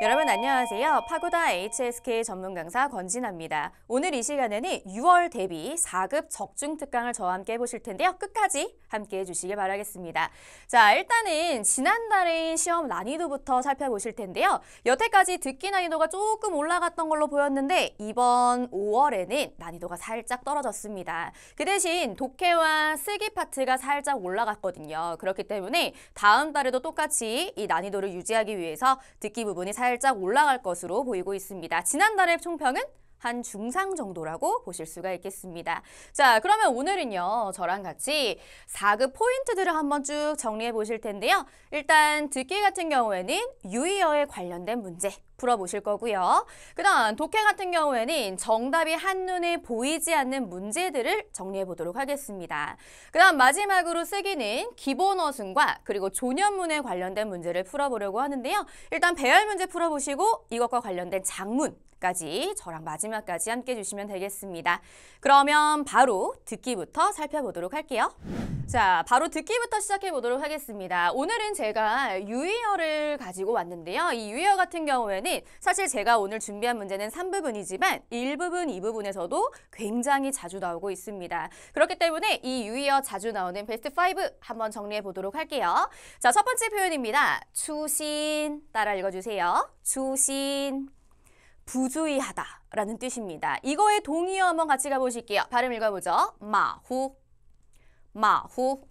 여러분 안녕하세요. 파고다 HSK 전문 강사 권진아입니다. 오늘 이 시간에는 6월 대비 4급 적중 특강을 저와 함께 해보실 텐데요. 끝까지 함께 해주시길 바라겠습니다. 자 일단은 지난달의 시험 난이도부터 살펴보실 텐데요. 여태까지 듣기 난이도가 조금 올라갔던 걸로 보였는데 이번 5월에는 난이도가 살짝 떨어졌습니다. 그 대신 독해와 쓰기 파트가 살짝 올라갔거든요. 그렇기 때문에 다음 달에도 똑같이 이 난이도를 유지하기 위해서 듣기 부분이 살짝 살짝 올라갈 것으로 보이고 있습니다. 지난달의 총평은 한 중상 정도라고 보실 수가 있겠습니다. 자, 그러면 오늘은요. 저랑 같이 4급 포인트들을 한번 쭉 정리해 보실 텐데요. 일단 듣기 같은 경우에는 유의어에 관련된 문제 풀어보실 거고요. 그다음 독해 같은 경우에는 정답이 한눈에 보이지 않는 문제들을 정리해 보도록 하겠습니다. 그다음 마지막으로 쓰기는 기본 어순과 그리고 조년문에 관련된 문제를 풀어보려고 하는데요. 일단 배열 문제 풀어보시고 이것과 관련된 장문 까지 저랑 마지막까지 함께 해주시면 되겠습니다. 그러면 바로 듣기부터 살펴보도록 할게요. 자, 바로 듣기부터 시작해 보도록 하겠습니다. 오늘은 제가 유희어를 가지고 왔는데요. 이 유희어 같은 경우에는 사실 제가 오늘 준비한 문제는 3부분이지만 1부분, 2부분에서도 굉장히 자주 나오고 있습니다. 그렇기 때문에 이 유의어 자주 나오는 베스트 5 한번 정리해 보도록 할게요. 자, 첫 번째 표현입니다. 추신 따라 읽어주세요. 추신 부주의하다 라는 뜻입니다. 이거의 동의어 한번 같이 가보실게요. 발음 읽어보죠. 마후 마후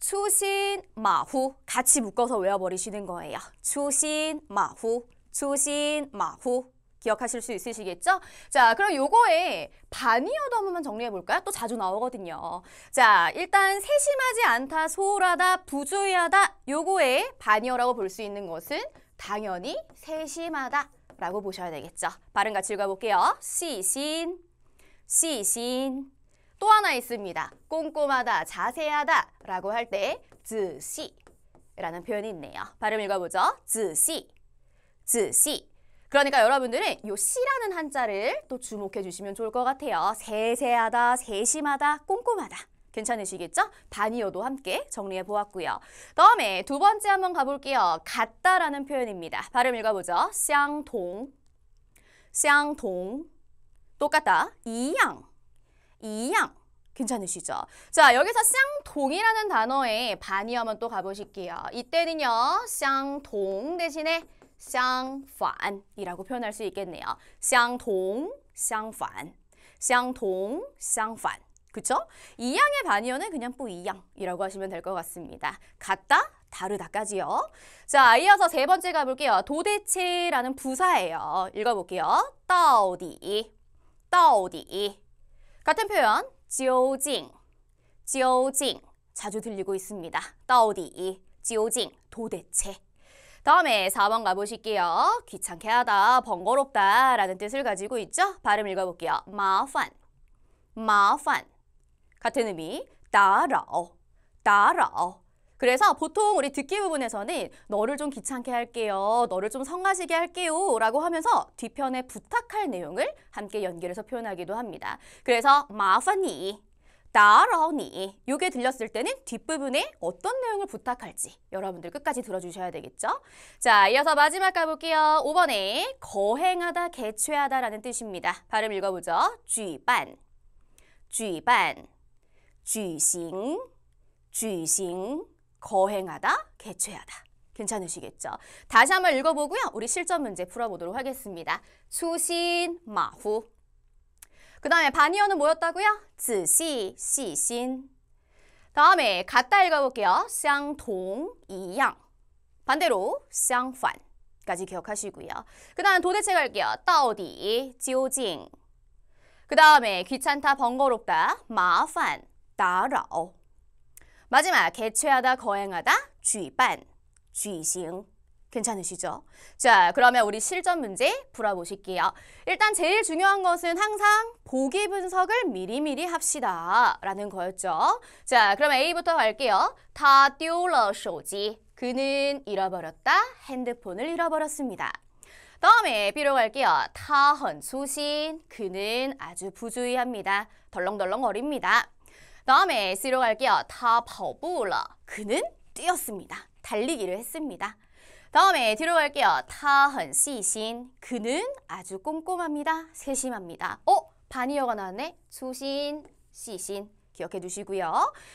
추신 마후 같이 묶어서 외워버리시는 거예요. 추신 마후 조신마후 기억하실 수 있으시겠죠? 자, 그럼 요거에 반이어도 한 번만 정리해 볼까요? 또 자주 나오거든요. 자, 일단 세심하지 않다, 소홀하다, 부주의하다 요거에 반이어라고 볼 수 있는 것은 당연히 세심하다 라고 보셔야 되겠죠. 발음 같이 읽어볼게요. 시신, 시신. 또 하나 있습니다. 꼼꼼하다, 자세하다 라고 할 때 즈시라는 표현이 있네요. 발음 읽어보죠. 즈시. 즈시. 그러니까 여러분들은 요 씨라는 한자를 또 주목해 주시면 좋을 것 같아요. 세세하다, 세심하다, 꼼꼼하다. 괜찮으시겠죠? 단위어도 함께 정리해 보았고요. 다음에 두 번째 한번 가볼게요. 같다라는 표현입니다. 발음 읽어보죠. 쌍동, 쌍동, 똑같다, 이양, 이양. 괜찮으시죠? 자, 여기서 쌍동이라는 단어에 반이어만 또 가보실게요. 이때는요, 쌍동 대신에 相反이라고 표현할 수 있겠네요. 相同,相反,相同,相反. 그쵸? 이양의 반이어는 그냥 뿌이양이라고 하시면 될 것 같습니다. 같다, 다르다까지요. 자, 이어서 세 번째 가볼게요. 도대체라는 부사예요. 읽어볼게요. 到底,到底. 같은 표현, 究竟,究竟. 자주 들리고 있습니다. 到底,究竟, 도대체. 다음에 4번 가보실게요. 귀찮게 하다, 번거롭다 라는 뜻을 가지고 있죠. 발음 읽어볼게요. 마판, 마판 같은 의미 따라오, 따라오 그래서 보통 우리 듣기 부분에서는 너를 좀 귀찮게 할게요. 너를 좀 성가시게 할게요. 라고 하면서 뒤편에 부탁할 내용을 함께 연결해서 표현하기도 합니다. 그래서 마파이 나러니 요게 들렸을 때는 뒷부분에 어떤 내용을 부탁할지 여러분들 끝까지 들어주셔야 되겠죠? 자, 이어서 마지막 가볼게요. 5번에 거행하다, 개최하다 라는 뜻입니다. 발음 읽어보죠. 쥐반, 쥐반, 쥐싱, 쥐싱, 거행하다, 개최하다. 괜찮으시겠죠? 다시 한번 읽어보고요. 우리 실전 문제 풀어보도록 하겠습니다. 수신 마후, 그 다음에 반이어는 뭐였다고요? 지시, 시신. 다음에 같다 읽어볼게요. 쌍동, 이양. 반대로 쌍판까지 기억하시고요. 그 다음 도대체 갈게요. 따오디, 지그 다음에 귀찮다, 번거롭다, 마판, 따라 마지막 개최하다, 거행하다, 쥐반, 쥐 괜찮으시죠? 자, 그러면 우리 실전 문제 풀어보실게요. 일단 제일 중요한 것은 항상 보기 분석을 미리미리 합시다. 라는 거였죠. 자, 그럼 A부터 갈게요. 다 띄울러 쇼지. 그는 잃어버렸다. 핸드폰을 잃어버렸습니다. 다음에 B로 갈게요. 타헌 수신 그는 아주 부주의합니다. 덜렁덜렁 거립니다. 다음에 C로 갈게요. 다跑步了. 그는 뛰었습니다. 달리기를 했습니다. 다음에 뒤로 갈게요. 타헌 시신. 그는 아주 꼼꼼합니다. 세심합니다. 어? 반이어가 나왔네. 수신, 시신. 기억해 두시고요.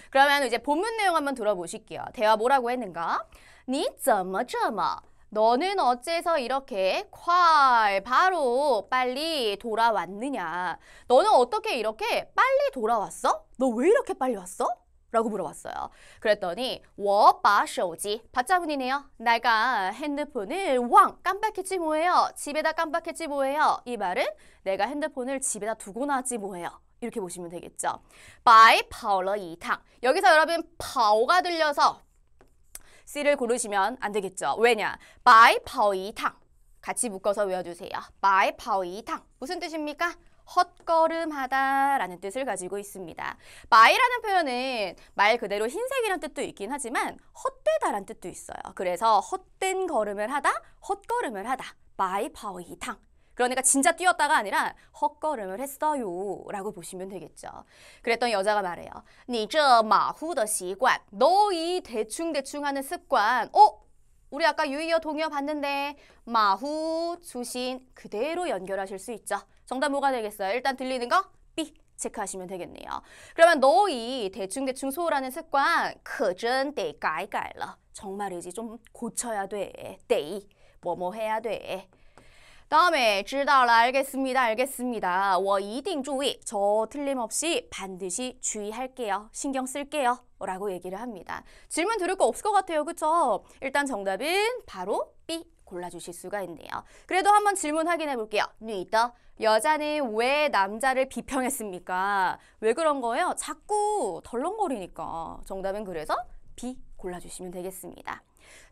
그러면 이제 본문 내용 한번 들어보실게요. 대화 뭐라고 했는가? 니怎么这么 너는 어째서 이렇게 콸 바로 빨리 돌아왔느냐 너는 어떻게 이렇게 빨리 돌아왔어? 너 왜 이렇게 빨리 왔어? 라고 물어봤어요. 그랬더니 我把手지바자문이네요 내가 핸드폰을 왕 깜빡했지 뭐예요. 집에다 깜빡했지 뭐예요. 이 말은 내가 핸드폰을 집에다 두고 나지 뭐예요. 이렇게 보시면 되겠죠. 바이 파跑러 이탕 여기서 여러분 파 跑가 들려서 C를 고르시면 안 되겠죠. 왜냐? 바이 파跑 이탕 같이 묶어서 외워주세요. 바이 파跑 이탕 무슨 뜻입니까? 헛걸음하다라는 뜻을 가지고 있습니다. 마이라는 표현은 말 그대로 흰색이란 뜻도 있긴 하지만 헛되다 라는 뜻도 있어요. 그래서 헛된 걸음을 하다, 헛걸음을 하다, 마이파오이탕 그러니까 진짜 뛰었다가 아니라 헛걸음을 했어요 라고 보시면 되겠죠. 그랬던 여자가 말해요. 你这马虎的习惯너 이 대충대충 하는 습관 어? 우리 아까 유의어 동요 봤는데 마후, 주신 그대로 연결하실 수 있죠. 정답 뭐가 되겠어요? 일단 들리는 거 B. 체크하시면 되겠네요. 그러면 너희 대충대충 소홀하는 습관 그전 데이까이 정말이지 좀 고쳐야 돼. 데이 뭐뭐 해야 돼. 다음에 知道了 알겠습니다. 알겠습니다. 我一定注意.저 틀림없이 반드시 주의할게요. 신경 쓸게요. 라고 얘기를 합니다. 질문 들을 거 없을 것 같아요. 그쵸? 일단 정답은 바로 B 골라주실 수가 있네요. 그래도 한번 질문 확인해 볼게요. 리더, 여자는 왜 남자를 비평했습니까? 왜 그런 거예요? 자꾸 덜렁거리니까. 정답은 그래서 B 골라주시면 되겠습니다.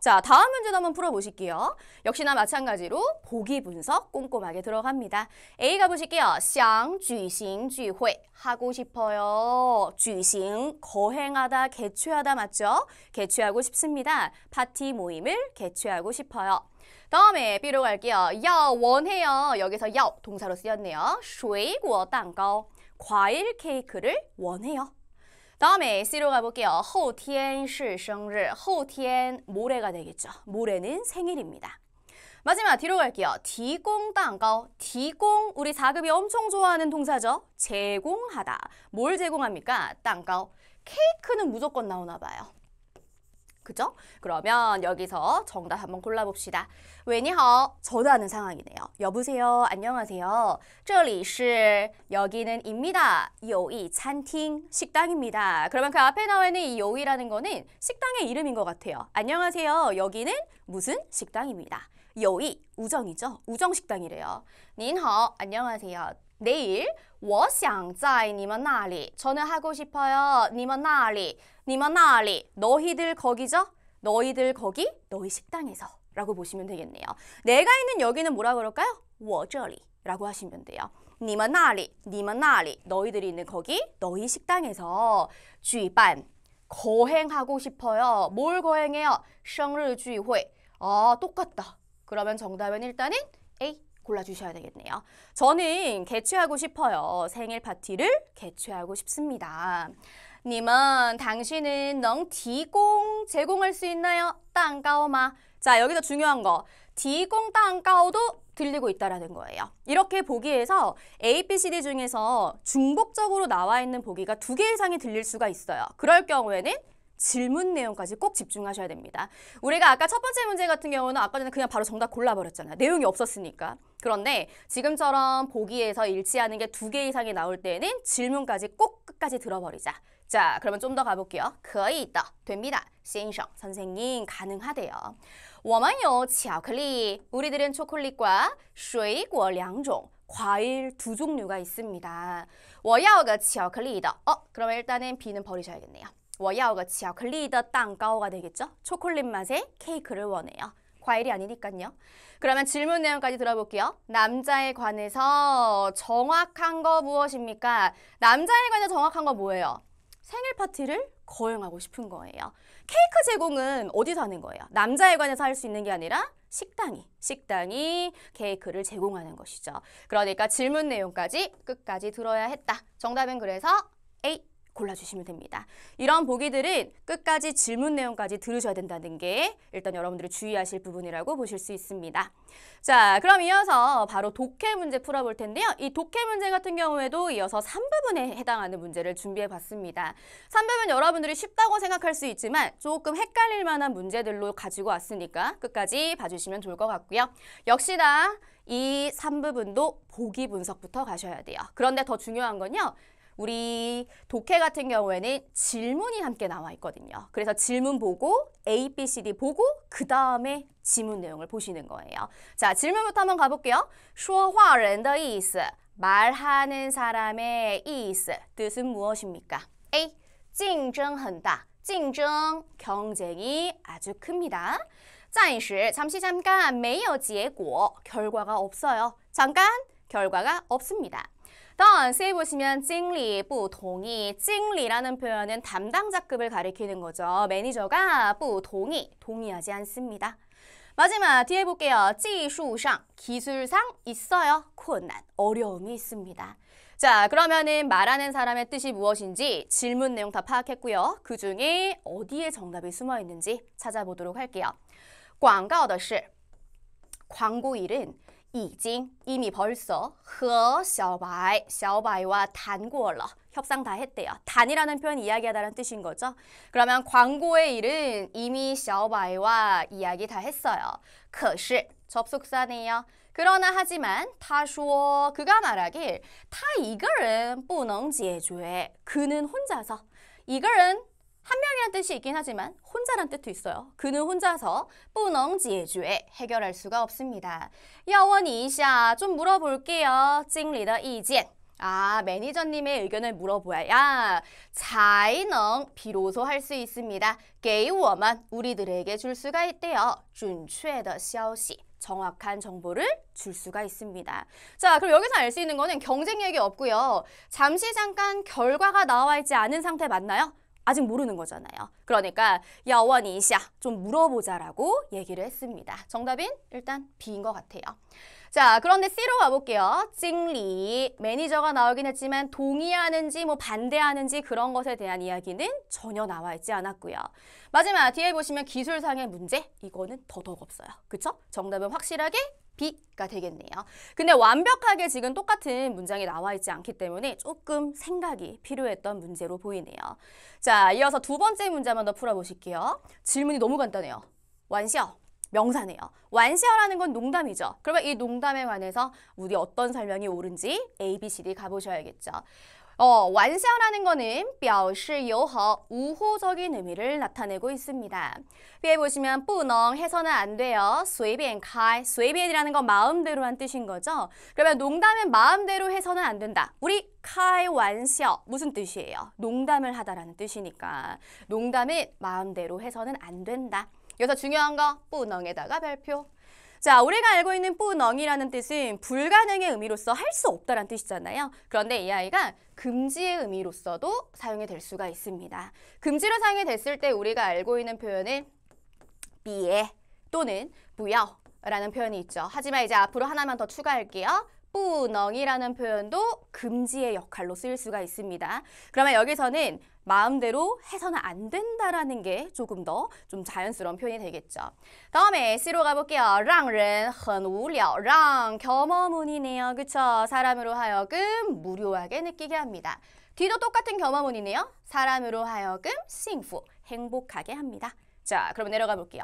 자, 다음 문제도 한번 풀어보실게요. 역시나 마찬가지로 보기 분석 꼼꼼하게 들어갑니다. A 가보실게요. 想举行聚会 하고 싶어요. 举行 거행하다, 개최하다 맞죠? 개최하고 싶습니다. 파티 모임을 개최하고 싶어요. 다음에 B로 갈게요. 야 원해요. 여기서 야 동사로 쓰였네요. 水果蛋糕 과일 케이크를 원해요. 다음에 C로 가볼게요. 后天是生日后天 모레가 되겠죠. 모레는 생일입니다. 마지막 뒤로 갈게요. 디공땅거 디공 우리 4급이 엄청 좋아하는 동사죠. 제공하다. 뭘 제공합니까? 땅거 케이크는 무조건 나오나 봐요. 그죠? 그러면 여기서 정답 한번 골라봅시다. 왜니허 전화하는 상황이네요. 여보세요. 안녕하세요. 这里是 여기는 입니다. 요이餐厅 식당입니다. 그러면 그 앞에 나와 있는 이 요이라는 거는 식당의 이름인 것 같아요. 안녕하세요. 여기는 무슨 식당입니다. 요이 우정이죠. 우정 식당이래요. 닌허 안녕하세요. 내일 我想在你们那里 저는 하고 싶어요. 你们那里,你们那里 너희들 거기죠? 너희들 거기 너희 식당에서 라고 보시면 되겠네요. 내가 있는 여기는 뭐라 그럴까요? 我这里라고 하시면 돼요. 你们那里,你们那里 너희들이 있는 거기 너희 식당에서 举办 거행하고 싶어요. 뭘 거행해요? 生日聚会. 아, 똑같다. 그러면 정답은 일단은 A. 골라주셔야 되겠네요. 저는 개최하고 싶어요. 생일 파티를 개최하고 싶습니다. 님은 당신은 넌 디공 제공할 수 있나요? 땅가오마. 자, 여기서 중요한 거. 디공 땅가오도 들리고 있다라는 거예요. 이렇게 보기에서 A, B, C, D 중에서 중복적으로 나와 있는 보기가 두 개 이상이 들릴 수가 있어요. 그럴 경우에는 질문 내용까지 꼭 집중하셔야 됩니다. 우리가 아까 첫 번째 문제 같은 경우는 아까 전에 그냥 바로 정답 골라버렸잖아요. 내용이 없었으니까. 그런데 지금처럼 보기에서 일치하는 게 두 개 이상이 나올 때는 질문까지 꼭 끝까지 들어버리자. 자, 그러면 좀 더 가볼게요. 可以的, 됩니다. 신성, 선생님, 가능하대요. 我们有巧克力, 우리들은 초콜릿과 水果两种, 과일 두 종류가 있습니다. 我要个巧克力的. 어, 그러면 일단은 B는 버리셔야겠네요. 워야오가 치아클리더 가 되겠죠? 초콜릿 맛의 케이크를 원해요. 과일이 아니니까요. 그러면 질문 내용까지 들어볼게요. 남자에 관해서 정확한 거 무엇입니까? 남자에 관해서 정확한 거 뭐예요? 생일 파티를 거행하고 싶은 거예요. 케이크 제공은 어디서 하는 거예요? 남자에 관해서 할 수 있는 게 아니라 식당이, 식당이 케이크를 제공하는 것이죠. 그러니까 질문 내용까지 끝까지 들어야 했다. 정답은 그래서 A. 골라주시면 됩니다. 이런 보기들은 끝까지 질문 내용까지 들으셔야 된다는 게 일단 여러분들이 주의하실 부분이라고 보실 수 있습니다. 자, 그럼 이어서 바로 독해 문제 풀어볼 텐데요. 이 독해 문제 같은 경우에도 이어서 3부분에 해당하는 문제를 준비해봤습니다. 3부분 여러분들이 쉽다고 생각할 수 있지만 조금 헷갈릴 만한 문제들로 가지고 왔으니까 끝까지 봐주시면 좋을 것 같고요. 역시나 이 3부분도 보기 분석부터 가셔야 돼요. 그런데 더 중요한 건요. 우리 독해 같은 경우에는 질문이 함께 나와 있거든요. 그래서 질문 보고 A, B, C, D 보고 그 다음에 지문 내용을 보시는 거예요. 자, 질문부터 한번 가볼게요. 说话人的意思, 말하는 사람의 이스 뜻은 무엇입니까? A. 竞争很大.竞争, 경쟁이 아주 큽니다. 暂时, 잠시 잠깐, 没有结果, 결과가 없어요. 잠깐, 결과가 없습니다. 当然，C 보시면 찡리, 부동이, 찡리라는 표현은 담당자급을 가리키는 거죠. 매니저가 부동이, 동의하지 않습니다. 마지막 뒤에 볼게요. 지수상, 기술상 있어요. 困난, 어려움이 있습니다. 자, 그러면은 말하는 사람의 뜻이 무엇인지 질문 내용 다 파악했고요. 그 중에 어디에 정답이 숨어 있는지 찾아보도록 할게요. 광고的是광고일은 이징 이미 벌써 허바이白바이와 단고얼러 협상 다 했대요. 단이라는 표현 이야기하다라는 뜻인 거죠. 그러면 광고의 일은 이미 小白와 이야기 다 했어요. 可是 접속사네요. 그러나 하지만 타쇼 그가 말하길 타 이걸은 不能解决 그는 혼자서 이걸은 한 명이란 뜻이 있긴 하지만 혼자란 뜻도 있어요. 그는 혼자서 뿌넝 지혜주에 해결할 수가 없습니다. 여원이 샤좀 물어볼게요. 찡리더 이젠 아, 매니저님의 의견을 물어보아야 자이 비로소 할 수 있습니다. 게이워 우리들에게 줄 수가 있대요. 준취의消息 정확한 정보를 줄 수가 있습니다. 자, 그럼 여기서 알 수 있는 거는 경쟁력이 없고요. 잠시 잠깐 결과가 나와 있지 않은 상태 맞나요? 아직 모르는 거잖아요. 그러니까 여원이시야 좀 물어보자라고 얘기를 했습니다. 정답인 일단 B인 것 같아요. 자, 그런데 C로 가볼게요. 찡리, 매니저가 나오긴 했지만 동의하는지 뭐 반대하는지 그런 것에 대한 이야기는 전혀 나와 있지 않았고요. 마지막 뒤에 보시면 기술상의 문제, 이거는 더더욱 없어요. 그쵸? 정답은 확실하게 B가 되겠네요. 근데 완벽하게 지금 똑같은 문장이 나와 있지 않기 때문에 조금 생각이 필요했던 문제로 보이네요. 자, 이어서 두 번째 문제만 더 풀어보실게요. 질문이 너무 간단해요. 완시어. 명사네요. 완시어라는 건 농담이죠. 그러면 이 농담에 관해서 우리 어떤 설명이 옳은지 A, B, C, D 가보셔야겠죠. 어, 완샤라는 거는 뼈示 요허 우호적인 의미를 나타내고 있습니다. 비해 보시면 뿌能 해서는 안 돼요. 스웨벤 카便开 随便이라는 건마음대로한 뜻인 거죠. 그러면 농담은 마음대로 해서는 안 된다. 우리 카开완笑 무슨 뜻이에요? 농담을 하다라는 뜻이니까 농담은 마음대로 해서는 안 된다. 여기서 중요한 거뿌能에다가 별표 자, 우리가 알고 있는 뿌넝이라는 뜻은 불가능의 의미로서 할 수 없다라는 뜻이잖아요. 그런데 이 아이가 금지의 의미로서도 사용이 될 수가 있습니다. 금지로 사용이 됐을 때 우리가 알고 있는 표현은 비에 또는 무여 라는 표현이 있죠. 하지만 이제 앞으로 하나만 더 추가할게요. 뿌넝이라는 표현도 금지의 역할로 쓰일 수가 있습니다. 그러면 여기서는 마음대로 해서는 안 된다라는 게 조금 더 좀 자연스러운 표현이 되겠죠. 다음에 C로 가볼게요. 让人很无聊.让 겸허문이네요. 그쵸? 사람으로 하여금 무료하게 느끼게 합니다. 뒤도 똑같은 겸허문이네요. 사람으로 하여금 幸福, 행복하게 합니다. 자, 그럼 내려가 볼게요.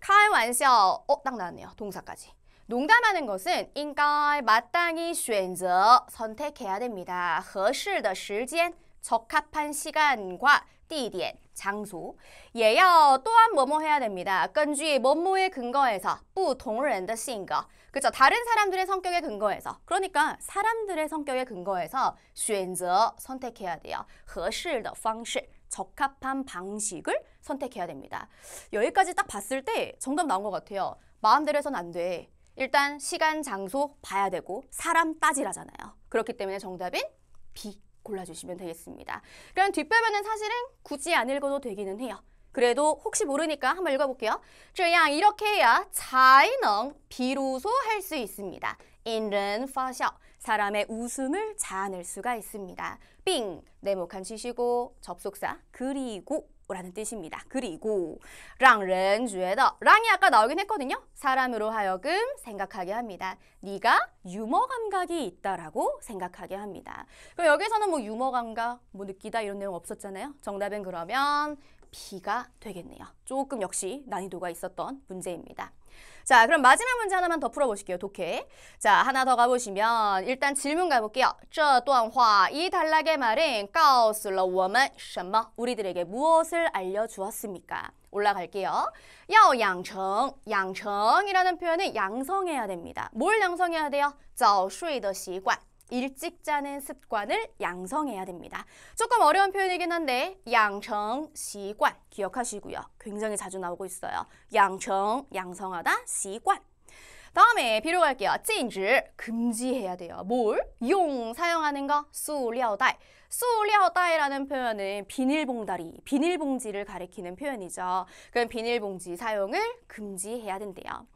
开玩笑, 어, 어, 딱 나왔네요. 동사까지. 농담하는 것은 인가이 마땅히 选择 선택해야 됩니다. 合适的时间 적합한 시간과 地点 장소 也要 또한 뭐뭐 해야 됩니다. 根据 뭐뭐에 근거해서 不同人的性格 그죠? 다른 사람들의 성격에 근거해서 그러니까 사람들의 성격에 근거해서 选择 선택해야 돼요. 合适的方式 적합한 방식을 선택해야 됩니다. 여기까지 딱 봤을 때 정답 나온 것 같아요. 마음대로 해선 안 돼. 일단 시간, 장소 봐야 되고 사람 따지라잖아요. 그렇기 때문에 정답인 B 골라주시면 되겠습니다. 그럼 뒷부분은 사실은 굳이 안 읽어도 되기는 해요. 그래도 혹시 모르니까 한번 읽어볼게요. 这样 이렇게 해야 才能 비로소 할 수 있습니다. 인른 파셔 사람의 웃음을 자아낼 수가 있습니다. 빙 네모칸 치시고 접속사 그리고 라는 뜻입니다. 그리고 让人觉得 랑이 아까 나오긴 했거든요. 사람으로 하여금 생각하게 합니다. 네가 유머 감각이 있다라고 생각하게 합니다. 그럼 여기서는 뭐 유머 감각, 뭐 느끼다 이런 내용 없었잖아요. 정답은 그러면 B가 되겠네요. 조금 역시 난이도가 있었던 문제입니다. 자, 그럼 마지막 문제 하나만 더 풀어보실게요. 독해. 자, 하나 더 가보시면 일단 질문 가볼게요. 这段话이 단락의 말은 告诉了我们什么 우리들에게 무엇을 알려주었습니까? 올라갈게요. 要养成, 양청, 양청이라는 표현은 양성해야 됩니다. 뭘 양성해야 돼요? 早睡的习惯. 일찍 자는 습관을 양성해야 됩니다. 조금 어려운 표현이긴 한데 양성, 시관 기억하시고요. 굉장히 자주 나오고 있어요. 양성, 양성하다, 시관 다음에 비로 갈게요. 찐지 금지해야 돼요. 뭘? 용 사용하는 거수려다 수려다이라는 표현은 비닐봉다리, 비닐봉지를 가리키는 표현이죠. 그럼 비닐봉지 사용을 금지해야 된대요.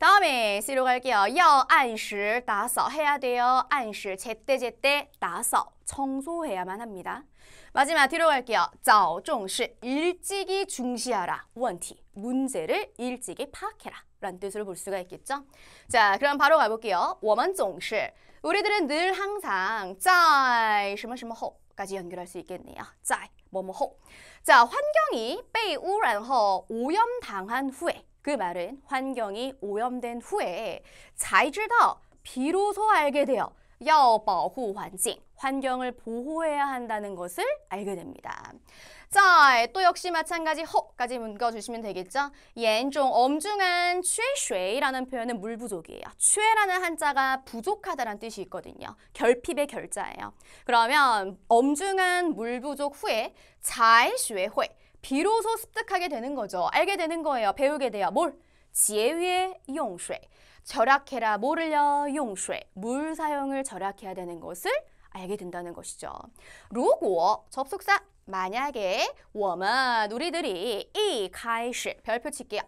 다음에 C로 갈게요. 여, 안시, 다서 해야 돼요. 안시, 제때제때, 다서 청소해야만 합니다. 마지막 뒤로 갈게요. 자오종시 일찍이 중시하라. 원티 문제를 일찍이 파악해라. 라는 뜻으로 볼 수가 있겠죠. 자, 그럼 바로 가볼게요. 我们总是 우리들은 늘 항상 在什么什么后까지 연결할 수 있겠네요. 在뭐뭐后. 자, 환경이 被污染后오염당한 후에 그 말은 환경이 오염된 후에 자이즈더 비로소 알게 되어 要保护환境 환경을 보호해야 한다는 것을 알게 됩니다. 자, 또 역시 마찬가지 허까지 묶어주시면 되겠죠? 옌종 엄중한 최쇠라는 표현은 물 부족이에요. 최라는 한자가 부족하다는 뜻이 있거든요. 결핍의 결자예요. 그러면 엄중한 물 부족 후에 잘쇠회 비로소 습득하게 되는 거죠. 알게 되는 거예요. 배우게 돼요. 뭘? 지혜위에 용쇠. 절약해라. 모를려 용쇠. 물 사용을 절약해야 되는 것을 알게 된다는 것이죠. 如果 접속사 만약에 我们 우리들이 이开始 별표 칠게요.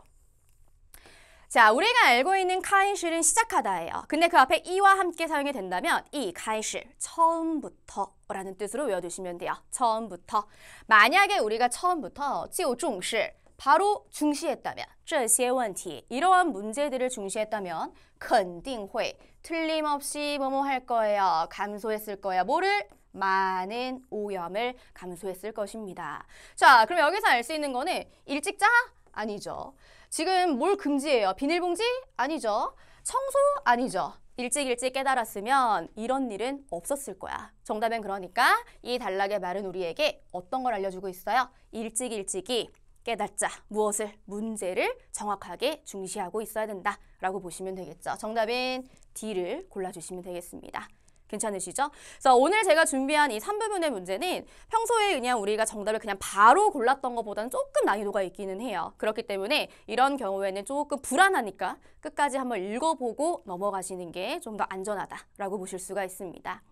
자, 우리가 알고 있는 카이실은 시작하다예요. 근데 그 앞에 이와 함께 사용이 된다면 이 카이실 처음부터 라는 뜻으로 외워두시면 돼요. 처음부터. 만약에 우리가 처음부터 지오중시 바로 중시했다면 这些问题 이러한 문제들을 중시했다면 肯定会 틀림없이 뭐뭐 할 거예요. 감소했을 거예요 뭐를? 많은 오염을 감소했을 것입니다. 자, 그럼 여기서 알 수 있는 거는 일찍 자? 아니죠. 지금 뭘 금지해요? 비닐봉지? 아니죠. 청소? 아니죠. 일찍 일찍 깨달았으면 이런 일은 없었을 거야. 정답은 그러니까 이 단락의 말은 우리에게 어떤 걸 알려주고 있어요? 일찍 일찍이 깨닫자, 무엇을, 문제를 정확하게 중시하고 있어야 된다라고 보시면 되겠죠. 정답은 D를 골라주시면 되겠습니다. 괜찮으시죠? 그래서 오늘 제가 준비한 이 3부분의 문제는 평소에 그냥 우리가 정답을 그냥 바로 골랐던 것보다는 조금 난이도가 있기는 해요. 그렇기 때문에 이런 경우에는 조금 불안하니까 끝까지 한번 읽어보고 넘어가시는 게 좀 더 안전하다라고 보실 수가 있습니다.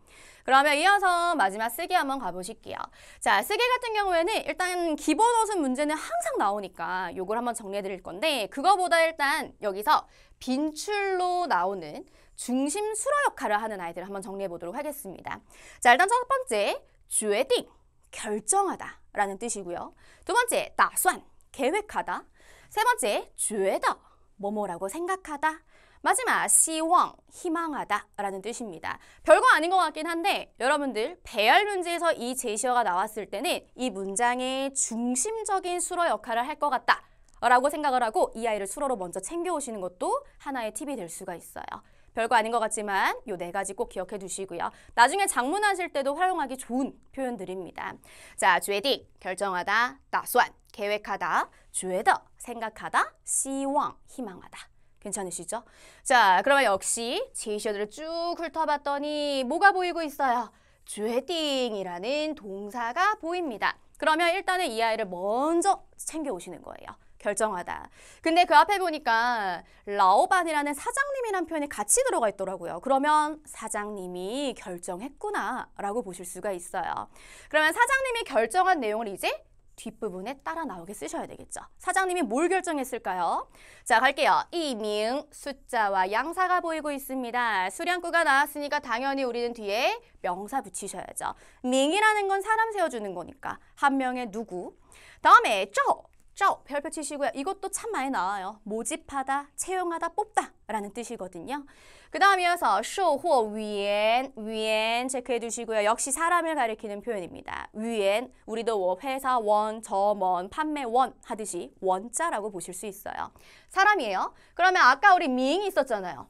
그러면 이어서 마지막 쓰기 한번 가보실게요. 자, 쓰기 같은 경우에는 일단 기본 어순 문제는 항상 나오니까 요걸 한번 정리해 드릴 건데 그거보다 일단 여기서 빈출로 나오는 중심 수로 역할을 하는 아이들을 한번 정리해 보도록 하겠습니다. 자, 일단 첫 번째, 주에딩, 결정하다 라는 뜻이고요. 두 번째, 나수안, 계획하다. 세 번째, 주에더, 뭐뭐라고 생각하다. 마지막, 시왕, 희망하다 라는 뜻입니다. 별거 아닌 것 같긴 한데 여러분들 배열 문제에서 이 제시어가 나왔을 때는 이 문장의 중심적인 수로 역할을 할 것 같다 라고 생각을 하고 이 아이를 수로로 먼저 챙겨오시는 것도 하나의 팁이 될 수가 있어요. 별거 아닌 것 같지만 요 네 가지 꼭 기억해 두시고요. 나중에 장문하실 때도 활용하기 좋은 표현들입니다. 자, 决定, 결정하다, 打算, 계획하다, 觉得, 생각하다, 希望, 희망하다. 괜찮으시죠? 자, 그러면 역시 제이셔들을쭉 훑어봤더니 뭐가 보이고 있어요? 决定이라는 동사가 보입니다. 그러면 일단은 이 아이를 먼저 챙겨오시는 거예요. 결정하다. 근데 그 앞에 보니까 라오반이라는 사장님이란 표현이 같이 들어가 있더라고요. 그러면 사장님이 결정했구나라고 보실 수가 있어요. 그러면 사장님이 결정한 내용을 이제 뒷부분에 따라 나오게 쓰셔야 되겠죠. 사장님이 뭘 결정했을까요? 자, 갈게요. 이밍 숫자와 양사가 보이고 있습니다. 수량구가 나왔으니까 당연히 우리는 뒤에 명사 붙이셔야죠. 밍이라는 건 사람 세워주는 거니까 한 명의 누구. 다음에 쪽쩌 별표 치시고요. 이것도 참 많이 나와요. 모집하다, 채용하다, 뽑다 라는 뜻이거든요. 그 다음 이어서 쇼호 위엔, 위엔 체크해 주시고요. 역시 사람을 가리키는 표현입니다. 위엔, 우리도 뭐 회사원, 점원, 판매원 하듯이 원자라고 보실 수 있어요. 사람이에요. 그러면 아까 우리 미잉이 있었잖아요.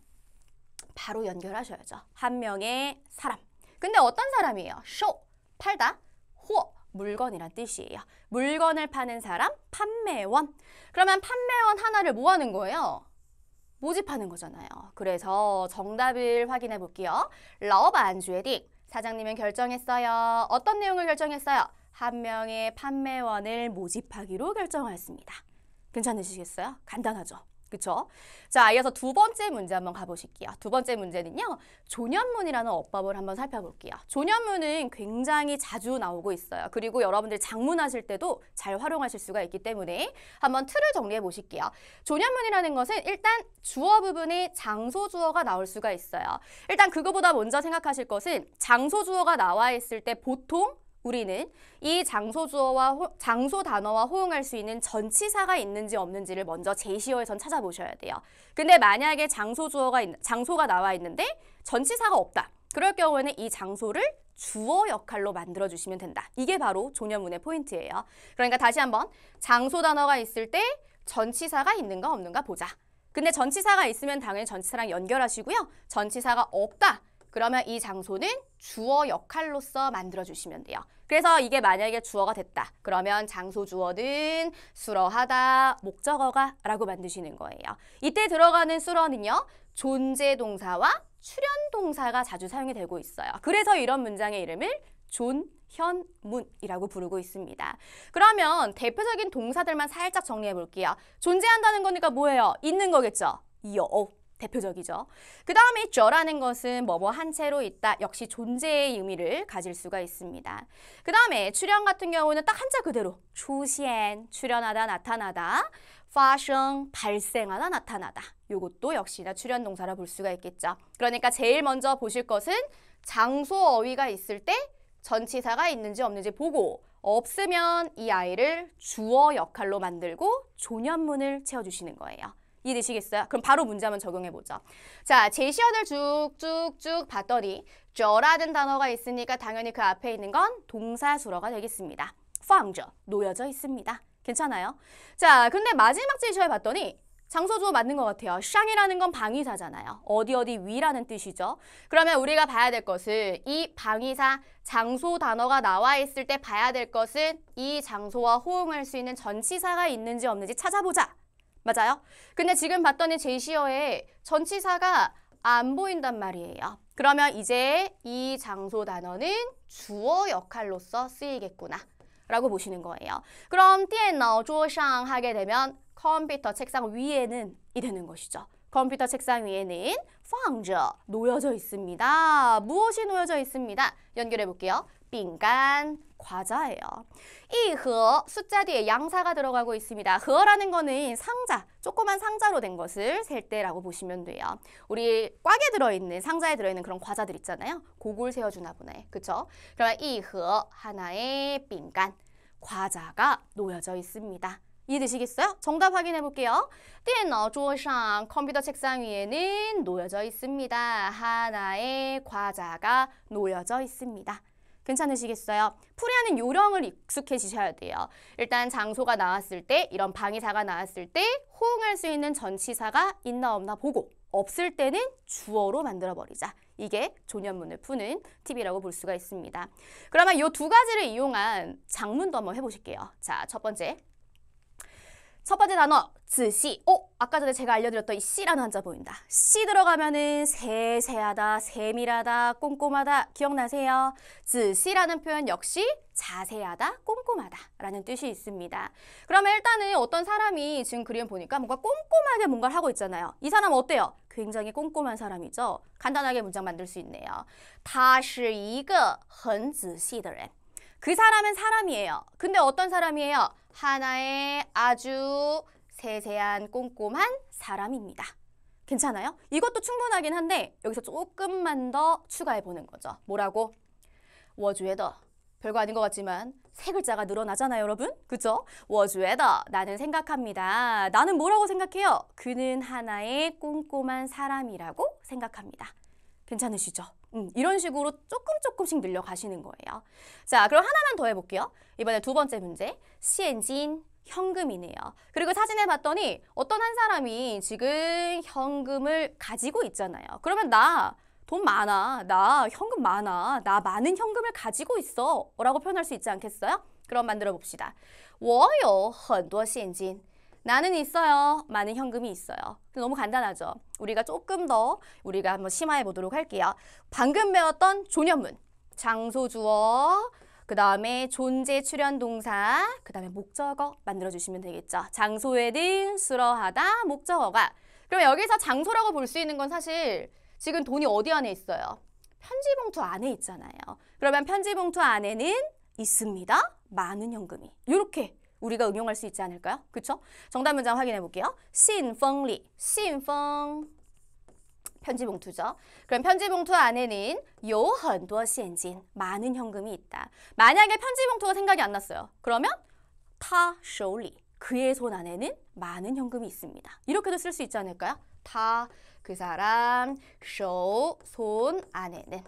바로 연결하셔야죠. 한 명의 사람. 근데 어떤 사람이에요? 쇼, 팔다, 호, 물건이란 뜻이에요. 물건을 파는 사람, 판매원. 그러면 판매원 하나를 뭐 하는 거예요? 모집하는 거잖아요. 그래서 정답을 확인해 볼게요. 러반주에딩. 사장님은 결정했어요. 어떤 내용을 결정했어요? 한 명의 판매원을 모집하기로 결정하였습니다. 괜찮으시겠어요? 간단하죠? 그렇죠 자, 이어서 두 번째 문제 한번 가보실게요. 두 번째 문제는요. 조년문이라는 어법을 한번 살펴볼게요. 조년문은 굉장히 자주 나오고 있어요. 그리고 여러분들 장문하실 때도 잘 활용하실 수가 있기 때문에 한번 틀을 정리해 보실게요. 조년문이라는 것은 일단 주어 부분에 장소 주어가 나올 수가 있어요. 일단 그거보다 먼저 생각하실 것은 장소 주어가 나와 있을 때 보통 우리는 이 장소 주어와 호, 장소 단어와 호응할 수 있는 전치사가 있는지 없는지를 먼저 제시어에선 찾아보셔야 돼요. 근데 만약에 장소 주어가 있, 장소가 나와 있는데 전치사가 없다. 그럴 경우에는 이 장소를 주어 역할로 만들어 주시면 된다. 이게 바로 조녀문의 포인트예요. 그러니까 다시 한번 장소 단어가 있을 때 전치사가 있는가 없는가 보자. 근데 전치사가 있으면 당연히 전치사랑 연결하시고요. 전치사가 없다. 그러면 이 장소는 주어 역할로서 만들어주시면 돼요. 그래서 이게 만약에 주어가 됐다. 그러면 장소 주어는 수러하다, 목적어가 라고 만드시는 거예요. 이때 들어가는 수러는요. 존재 동사와 출현 동사가 자주 사용이 되고 있어요. 그래서 이런 문장의 이름을 존현문이라고 부르고 있습니다. 그러면 대표적인 동사들만 살짝 정리해 볼게요. 존재한다는 거니까 뭐예요? 있는 거겠죠? 여, 어. 대표적이죠. 그 다음에 저라는 것은 뭐뭐 한 채로 있다. 역시 존재의 의미를 가질 수가 있습니다. 그 다음에 출연 같은 경우는 딱 한자 그대로 出시엔 출연하다, 나타나다. fashion 발생하다, 나타나다. 이것도 역시나 출현 동사라 볼 수가 있겠죠. 그러니까 제일 먼저 보실 것은 장소 어휘가 있을 때 전치사가 있는지 없는지 보고 없으면 이 아이를 주어 역할로 만들고 조년문을 채워주시는 거예요. 이해되시겠어요? 그럼 바로 문제 한번 적용해보죠. 자, 제시어들 쭉쭉쭉 봤더니 저라는 단어가 있으니까 당연히 그 앞에 있는 건 동사수로가 되겠습니다. 황저, 놓여져 있습니다. 괜찮아요? 자, 근데 마지막 제시어에 봤더니 장소주어 맞는 것 같아요. 샹이라는 건 방위사잖아요. 어디 어디 위라는 뜻이죠. 그러면 우리가 봐야 될 것은 이 방위사 장소 단어가 나와 있을 때 봐야 될 것은 이 장소와 호응할 수 있는 전치사가 있는지 없는지 찾아보자. 맞아요? 근데 지금 봤더니 제시어에 전치사가 안 보인단 말이에요. 그러면 이제 이 장소 단어는 주어 역할로서 쓰이겠구나 라고 보시는 거예요. 그럼 电脑桌上 하게 되면 컴퓨터 책상 위에는 이되는 것이죠. 컴퓨터 책상 위에는 放着 놓여져 있습니다. 무엇이 놓여져 있습니다? 연결해 볼게요. 饼간 과자예요. 이허 숫자 뒤에 양사가 들어가고 있습니다. 허라는 거는 상자, 조그만 상자로 된 것을 셀 때라고 보시면 돼요. 우리 꽉에 들어있는 상자에 들어있는 그런 과자들 있잖아요. 고글 세워주나 보네. 그죠 그러면 이허 하나의 빈간 과자가 놓여져 있습니다. 이해되시겠어요? 정답 확인해 볼게요. 电脑桌上 컴퓨터 책상 위에는 놓여져 있습니다. 하나의 과자가 놓여져 있습니다. 괜찮으시겠어요? 풀이하는 요령을 익숙해지셔야 돼요. 일단 장소가 나왔을 때, 이런 방의사가 나왔을 때 호응할 수 있는 전치사가 있나 없나 보고 없을 때는 주어로 만들어버리자. 이게 조년문을 푸는 팁이라고 볼 수가 있습니다. 그러면 이 두 가지를 이용한 장문도 한번 해보실게요. 자, 첫 번째 첫 번째 단어 즈시 어, 아까 전에 제가 알려드렸던 이씨라는 한자 보인다. 씨 들어가면은 세세하다, 세밀하다, 꼼꼼하다 기억나세요? 즈시라는 표현 역시 자세하다, 꼼꼼하다 라는 뜻이 있습니다. 그러면 일단은 어떤 사람이 지금 그림 보니까 뭔가 꼼꼼하게 뭔가를 하고 있잖아요. 이 사람 어때요? 굉장히 꼼꼼한 사람이죠. 간단하게 문장 만들 수 있네요. 다시 이거 很仔细的人그 사람은 사람이에요. 근데 어떤 사람이에요? 하나의 아주 세세한 꼼꼼한 사람입니다. 괜찮아요? 이것도 충분하긴 한데 여기서 조금만 더 추가해 보는 거죠. 뭐라고? 워즈웨더 별거 아닌 것 같지만 세 글자가 늘어나잖아요, 여러분. 그죠? 워즈웨더 나는 생각합니다. 나는 뭐라고 생각해요? 그는 하나의 꼼꼼한 사람이라고 생각합니다. 괜찮으시죠? 음, 이런 식으로 조금 조금씩 늘려가시는 거예요. 자, 그럼 하나만 더 해볼게요. 이번에 두 번째 문제, 시엔진 현금이네요. 그리고 사진을 봤더니 어떤 한 사람이 지금 현금을 가지고 있잖아요. 그러면 나 돈 많아, 나 현금 많아, 나 많은 현금을 가지고 있어 라고 표현할 수 있지 않겠어요? 그럼 만들어 봅시다. 我有很多现金. 나는 있어요. 많은 현금이 있어요. 너무 간단하죠. 우리가 조금 더 우리가 한번 심화해 보도록 할게요. 방금 배웠던 조념문, 장소 주어, 그 다음에 존재 출현 동사, 그 다음에 목적어 만들어주시면 되겠죠. 장소에 등, 수러하다, 목적어가. 그럼 여기서 장소라고 볼 수 있는 건 사실 지금 돈이 어디 안에 있어요? 편지봉투 안에 있잖아요. 그러면 편지봉투 안에는 있습니다. 많은 현금이. 이렇게 우리가 응용할 수 있지 않을까요? 그렇죠? 정답 문장 확인해 볼게요. 신펑리, 신펑 편지 봉투죠. 그럼 편지 봉투 안에는 요很多现金 많은 현금이 있다. 만약에 편지 봉투가 생각이 안 났어요. 그러면 타手里 그의 손 안에는 많은 현금이 있습니다. 이렇게도 쓸 수 있지 않을까요? 다그 사람 쇼 손 안에는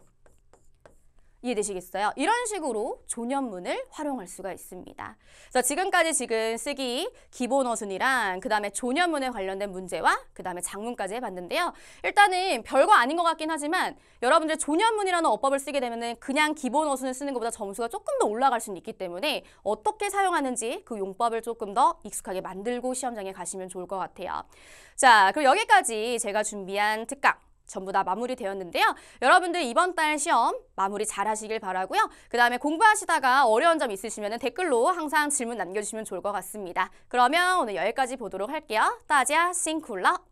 이해되시겠어요? 이런 식으로 존연문을 활용할 수가 있습니다. 그래서 지금까지 지금 쓰기 기본 어순이랑 그 다음에 존연문에 관련된 문제와 그 다음에 장문까지 해봤는데요. 일단은 별거 아닌 것 같긴 하지만 여러분들 존연문이라는 어법을 쓰게 되면 은 그냥 기본 어순을 쓰는 것보다 점수가 조금 더 올라갈 수는 있기 때문에 어떻게 사용하는지 그 용법을 조금 더 익숙하게 만들고 시험장에 가시면 좋을 것 같아요. 자, 그럼 여기까지 제가 준비한 특강 전부 다 마무리되었는데요. 여러분들 이번 달 시험 마무리 잘 하시길 바라고요. 그 다음에 공부하시다가 어려운 점 있으시면 댓글로 항상 질문 남겨주시면 좋을 것 같습니다. 그러면 오늘 여기까지 보도록 할게요. 따자 싱쿨러